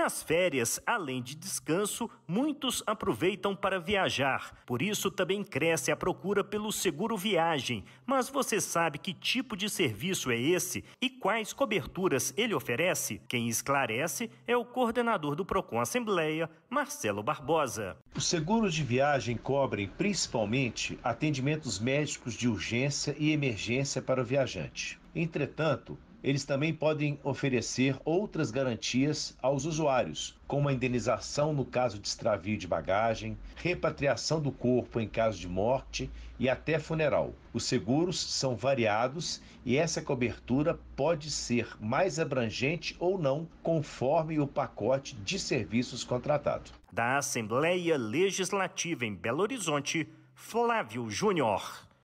Nas férias, além de descanso, muitos aproveitam para viajar. Por isso também cresce a procura pelo seguro viagem. Mas você sabe que tipo de serviço é esse e quais coberturas ele oferece? Quem esclarece é o coordenador do Procon Assembleia, Marcelo Barbosa. Os seguros de viagem cobrem principalmente atendimentos médicos de urgência e emergência para o viajante. Entretanto, eles também podem oferecer outras garantias aos usuários, como a indenização no caso de extravio de bagagem, repatriação do corpo em caso de morte e até funeral. Os seguros são variados e essa cobertura pode ser mais abrangente ou não, conforme o pacote de serviços contratado. Da Assembleia Legislativa em Belo Horizonte, Flávio Júnior.